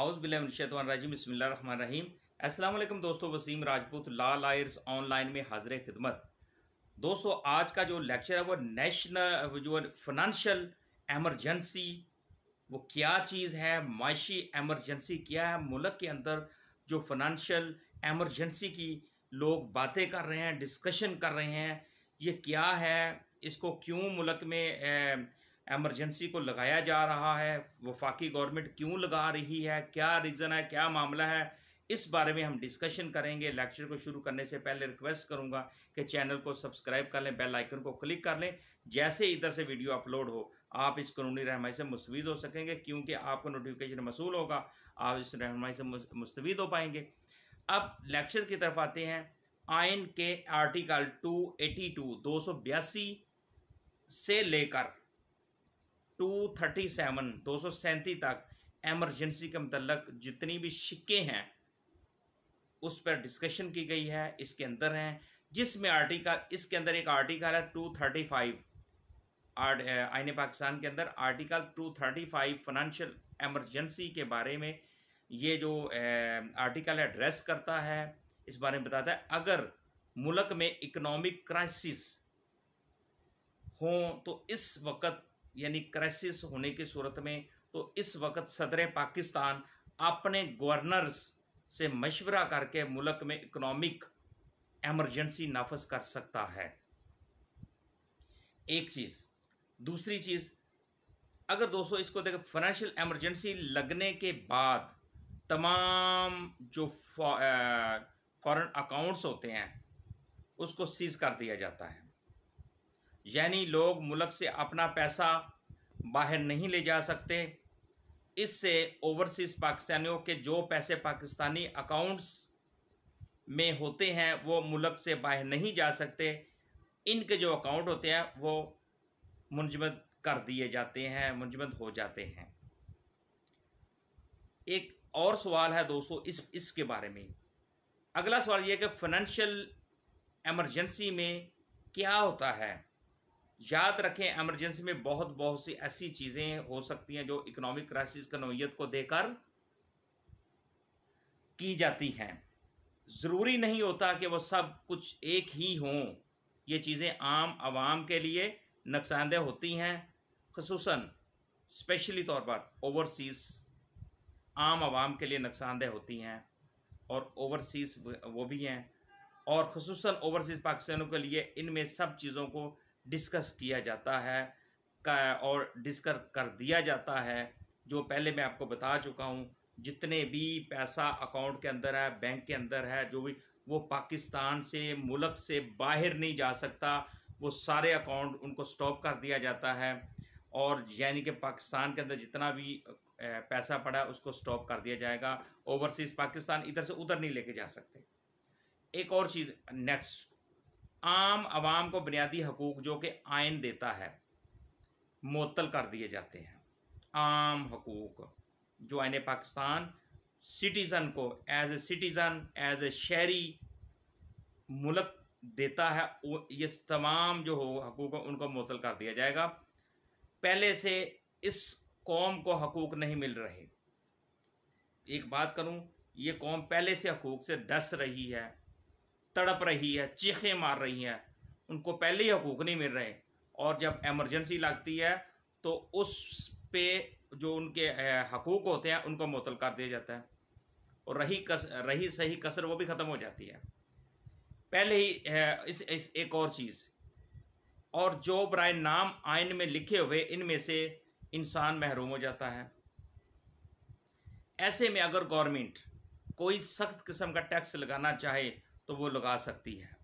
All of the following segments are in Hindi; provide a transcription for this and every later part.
आउज़ बिल्लाशतवानरजीम बसमीम अस्सलाम दोस्तों Wasim Rajput law lawyers online में हाजिर खिदमत दोस्तों आज का जो लेक्चर है वो नेशनल जो फाइनेंशियल एमरजेंसी वो क्या चीज़ है माशी एमरजेंसी क्या है मुल्क के अंदर जो फाइनेंशियल एमरजेंसी की लोग बातें कर रहे हैं डिस्कशन कर रहे हैं ये क्या है इसको क्यों मुल्क में एमरजेंसी को लगाया जा रहा है वफाकी गवर्नमेंट क्यों लगा रही है क्या रीज़न है क्या मामला है इस बारे में हम डिस्कशन करेंगे लेक्चर को शुरू करने से पहले रिक्वेस्ट करूंगा कि चैनल को सब्सक्राइब कर लें बेल आइकन को क्लिक कर लें जैसे इधर से वीडियो अपलोड हो आप इस कानूनी रहनमाई से मुस्तविद हो सकेंगे क्योंकि आपको नोटिफिकेशन मसूल होगा आप इस रहनमाई से मुस्तविद हो पाएंगे अब लेक्चर की तरफ आते हैं आयन के आर्टिकल टू एटी टू दो सौ बयासी से लेकर टू थर्टी सेवन दो सौ सैंतीस तक एमरजेंसी के मतलब जितनी भी शिक्के हैं उस पर डिस्कशन की गई है इसके अंदर हैं जिसमें आर्टिकल इसके अंदर एक आर्टिकल है टू थर्टी फाइव आईने पाकिस्तान के अंदर article two thirty five financial emergency के बारे में ये जो आर्टिकल एड्रेस करता है इस बारे में बताता है अगर मुल्क में इकोनॉमिक क्राइसिस हों तो इस वक्त यानी क्राइसिस होने की सूरत में तो इस वक्त सदर पाकिस्तान अपने गवर्नर्स से मशवरा करके मुल्क में इकोनॉमिक एमरजेंसी नाफज कर सकता है एक चीज़ दूसरी चीज़ अगर दोस्तों इसको देखें फाइनेंशियल एमरजेंसी लगने के बाद तमाम जो फॉरेन अकाउंट्स होते हैं उसको सीज कर दिया जाता है यानी लोग मुल्क से अपना पैसा बाहर नहीं ले जा सकते इससे ओवरसीज़ पाकिस्तानियों के जो पैसे पाकिस्तानी अकाउंट्स में होते हैं वो मुल्क से बाहर नहीं जा सकते इनके जो अकाउंट होते हैं वो मुंजमद कर दिए जाते हैं मुंजमद हो जाते हैं एक और सवाल है दोस्तों इस इसके बारे में अगला सवाल ये कि फाइनेंशियल एमरजेंसी में क्या होता है याद रखें एमरजेंसी में बहुत बहुत सी ऐसी चीज़ें हो सकती हैं जो इकोनॉमिक क्राइसिस की नोयत को देकर की जाती हैं ज़रूरी नहीं होता कि वो सब कुछ एक ही हों ये चीज़ें आम आवाम के लिए नुकसानदेह होती हैं खसूस स्पेशली तौर पर ओवरसीज़ आम आवाम के लिए नुकसानदेह होती हैं और ओवरसीज़ वो भी हैं और खसूस ओवरसीज़ पाकिस्तानों के लिए इनमें सब चीज़ों को डिस्कस किया जाता है का और डिस्कर कर दिया जाता है जो पहले मैं आपको बता चुका हूँ जितने भी पैसा अकाउंट के अंदर है बैंक के अंदर है जो भी वो पाकिस्तान से मुल्क से बाहर नहीं जा सकता वो सारे अकाउंट उनको स्टॉप कर दिया जाता है और यानी कि पाकिस्तान के अंदर जितना भी पैसा पड़ा है उसको स्टॉप कर दिया जाएगा ओवरसीज़ पाकिस्तान इधर से उधर नहीं लेके जा सकते एक और चीज़ नेक्स्ट आम आवाम को बुनियादी हकूक़ जो कि आयन देता है मअतल कर दिए जाते हैं आम हकूक़ जो आयन पाकिस्तान सिटीज़न को as a citizen as a शहरी मुल्क देता है ये तमाम जो हो हकूक उनको मअतल कर दिया जाएगा पहले से इस कौम को हकूक नहीं मिल रहे एक बात करूं ये कौम पहले से हकूक से डस रही है तड़प रही है चीखें मार रही हैं उनको पहले ही हकूक़ नहीं मिल रहे और जब एमरजेंसी लगती है तो उस पे जो उनके हकूक़ होते हैं उनको मुतल कर दिया जाता है और रही कस रही सही कसर वो भी ख़त्म हो जाती है पहले ही इस, इस एक और चीज़ और जो बरए नाम आयन में लिखे हुए इनमें से इंसान महरूम हो जाता है ऐसे में अगर गवर्नमेंट कोई सख्त किस्म का टैक्स लगाना चाहे तो वो लगा सकती है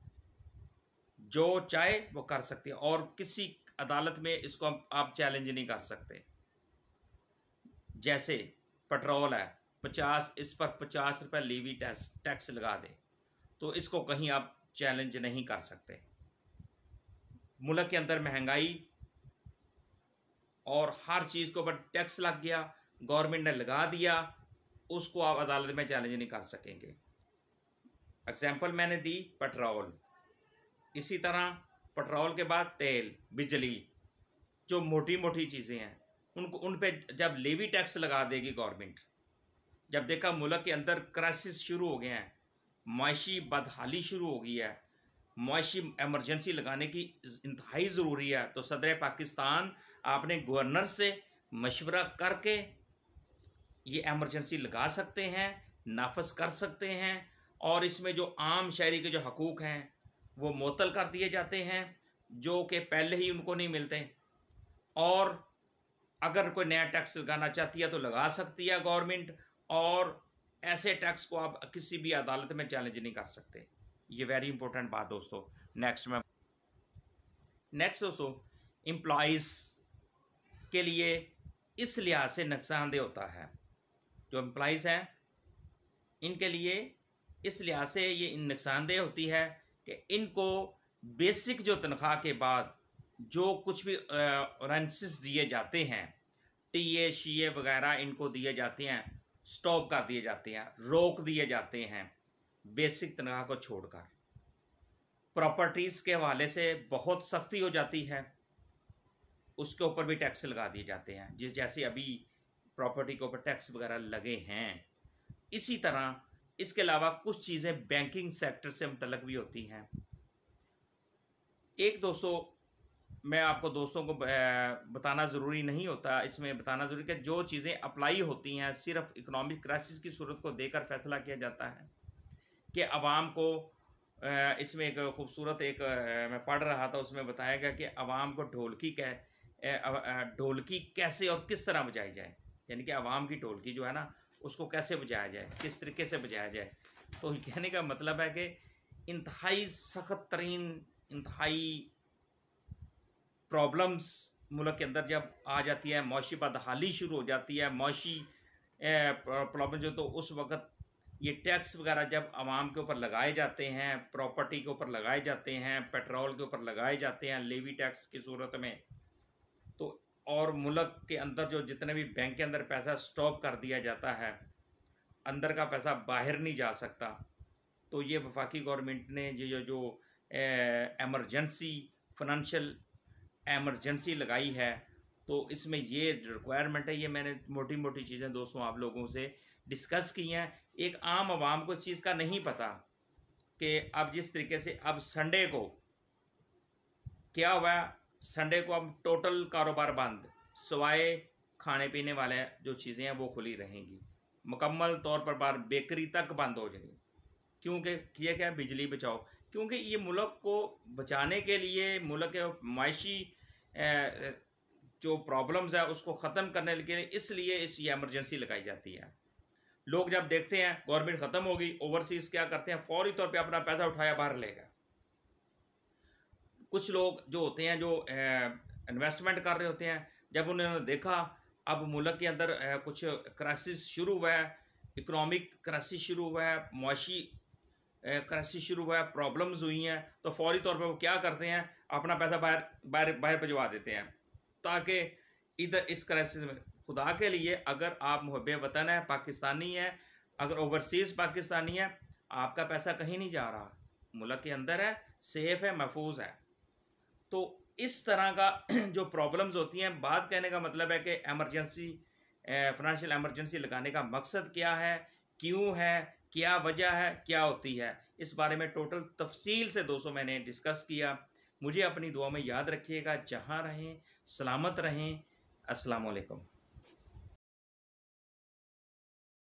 जो चाहे वो कर सकती है और किसी अदालत में इसको आप चैलेंज नहीं कर सकते जैसे पेट्रोल है पचास इस पर पचास रुपये लेवी टैक्स टैक्स लगा दे तो इसको कहीं आप चैलेंज नहीं कर सकते मुल्क के अंदर महंगाई और हर चीज़ के ऊपर टैक्स लग गया गवर्नमेंट ने लगा दिया उसको आप अदालत में चैलेंज नहीं कर सकेंगे एग्जाम्पल मैंने दी पेट्रोल इसी तरह पेट्रोल के बाद तेल बिजली जो मोटी मोटी चीज़ें हैं उनको उन पे जब लेवी टैक्स लगा देगी गवर्नमेंट जब देखा मुल्क के अंदर क्राइसिस शुरू हो गए हैं मुशी बदहाली शुरू हो गई है मुशी एमरजेंसी लगाने की इंतहाई ज़रूरी है तो सदर पाकिस्तान आपने गवर्नर से मशवरा करके ये एमरजेंसी लगा सकते हैं नाफज कर सकते हैं और इसमें जो आम शहरी के जो हकूक़ हैं वो मअतल कर दिए जाते हैं जो कि पहले ही उनको नहीं मिलते और अगर कोई नया टैक्स लगाना चाहती है तो लगा सकती है गवर्नमेंट और ऐसे टैक्स को आप किसी भी अदालत में चैलेंज नहीं कर सकते ये वेरी इंपॉर्टेंट बात दोस्तों नेक्स्ट में नेक्स्ट दोस्तों एम्प्लॉइज़ के लिए इस लिहाज से नुकसानदेह होता है जो एम्प्लॉज़ हैं इनके लिए इस लिहाज से ये इन नुकसानदेह होती है कि इनको बेसिक जो तनख्वाह के बाद जो कुछ भी रनसेस दिए जाते हैं टी ए शी ए वगैरह इनको दिए जाते हैं स्टॉप कर दिए जाते हैं रोक दिए जाते हैं बेसिक तनख्वाह को छोड़कर प्रॉपर्टीज़ के हवाले से बहुत सख्ती हो जाती है उसके ऊपर भी टैक्स लगा दिए जाते हैं जिस जैसे अभी प्रॉपर्टी के ऊपर टैक्स वगैरह लगे हैं इसी तरह इसके अलावा कुछ चीज़ें बैंकिंग सेक्टर से मुतलक भी होती हैं एक दोस्तों मैं आपको दोस्तों को बताना ज़रूरी नहीं होता इसमें बताना ज़रूरी कि जो चीज़ें अप्लाई होती हैं सिर्फ इकोनॉमिक क्राइसिस की सूरत को देकर फैसला किया जाता है कि आवाम को इसमें एक खूबसूरत एक मैं पढ़ रहा था उसमें बताया गया कि आवाम को ढोलकी कह ढोलकी कैसे और किस तरह बजाई जाए यानी कि आवाम की ढोलकी जो है ना उसको कैसे बजाया जाए किस तरीके से बजाया जाए तो कहने का मतलब है कि इंतहाई सख्त तरीन इंतहाई प्रॉब्लम्स मुल्क के अंदर जब आ जाती है मौशी बदहाली शुरू हो जाती है मौशी प्रॉब्लम जो तो उस वक्त ये टैक्स वगैरह जब आवाम के ऊपर लगाए जाते हैं प्रॉपर्टी के ऊपर लगाए जाते हैं पेट्रोल के ऊपर लगाए जाते हैं लेवी टैक्स की सूरत में और मुल्क के अंदर जो जितने भी बैंक के अंदर पैसा स्टॉप कर दिया जाता है अंदर का पैसा बाहर नहीं जा सकता तो ये वफाकी गवर्नमेंट ने ये जो एमरजेंसी फाइनेंशियल एमरजेंसी लगाई है तो इसमें ये रिक्वायरमेंट है ये मैंने मोटी मोटी चीज़ें दोस्तों आप लोगों से डिस्कस की हैं एक आम आवाम को चीज़ का नहीं पता कि अब जिस तरीके से अब संडे को क्या हुआ संडे को अब टोटल कारोबार बंद सवाए खाने पीने वाले जो चीज़ें हैं वो खुली रहेंगी मुकम्मल तौर पर बार बेकरी तक बंद हो जाएगी क्योंकि किया क्या बिजली बचाओ क्योंकि ये मुल्क को बचाने के लिए मुल्क के माशी जो प्रॉब्लम्स है उसको ख़त्म करने के लिए इसलिए इस ये एमरजेंसी लगाई जाती है लोग जब देखते हैं गवर्नमेंट ख़त्म होगी ओवरसीज़ क्या करते हैं फौरी तौर पे अपना पैसा उठाया बाहर लेगा कुछ लोग जो होते हैं जो इन्वेस्टमेंट कर रहे होते हैं जब उन्होंने देखा अब मुल्क के अंदर कुछ क्राइसिस शुरू हुआ है इकोनॉमिक क्राइसिस शुरू हुआ है मुआशी क्राइसिस शुरू हुआ है प्रॉब्लम्स हुई हैं तो फौरी तौर पर वो क्या करते हैं अपना पैसा बाहर बाहर बाहर भिजवा देते हैं ताकि इधर इस क्राइसिस में खुदा के लिए अगर आप मुहब वतन हैं पाकिस्तानी हैं अगर ओवरसीज़ पाकिस्तानी हैं आपका पैसा कहीं नहीं जा रहा मुल्क के अंदर है सेफ़ है महफूज है तो इस तरह का जो प्रॉब्लम्स होती हैं बात कहने का मतलब है कि एमरजेंसी फाइनेंशियल एमरजेंसी लगाने का मकसद क्या है क्यों है क्या वजह है क्या होती है इस बारे में टोटल तफसील से दोस्तों मैंने डिस्कस किया मुझे अपनी दुआ में याद रखिएगा जहाँ रहें सलामत रहें वालेकुम